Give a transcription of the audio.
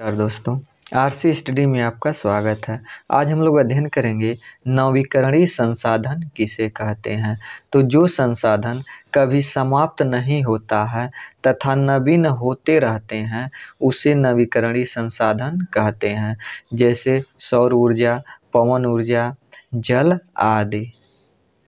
नमस्कार दोस्तों RC study में आपका स्वागत है आज हम लोग अध्ययन करेंगे नवीकरणीय संसाधन किसे कहते हैं तो जो संसाधन कभी समाप्त नहीं होता है तथा नवीन होते रहते हैं उसे नवीकरणीय संसाधन कहते हैं जैसे सौर ऊर्जा पवन ऊर्जा जल आदि